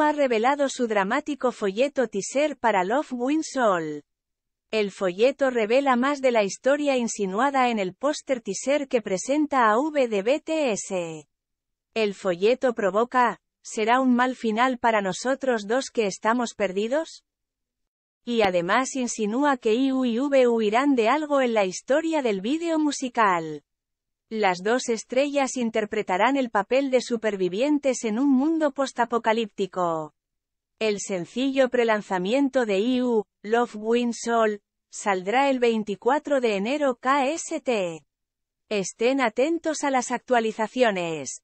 ha revelado su dramático folleto teaser para Love Wins Soul. El folleto revela más de la historia insinuada en el póster teaser que presenta a V de BTS. El folleto provoca, ¿será un mal final para nosotros dos que estamos perdidos? Y además insinúa que IU y V huirán de algo en la historia del vídeo musical. Las dos estrellas interpretarán el papel de supervivientes en un mundo postapocalíptico. El sencillo prelanzamiento de EU, Love Wins Soul, saldrá el 24 de enero KST. Estén atentos a las actualizaciones.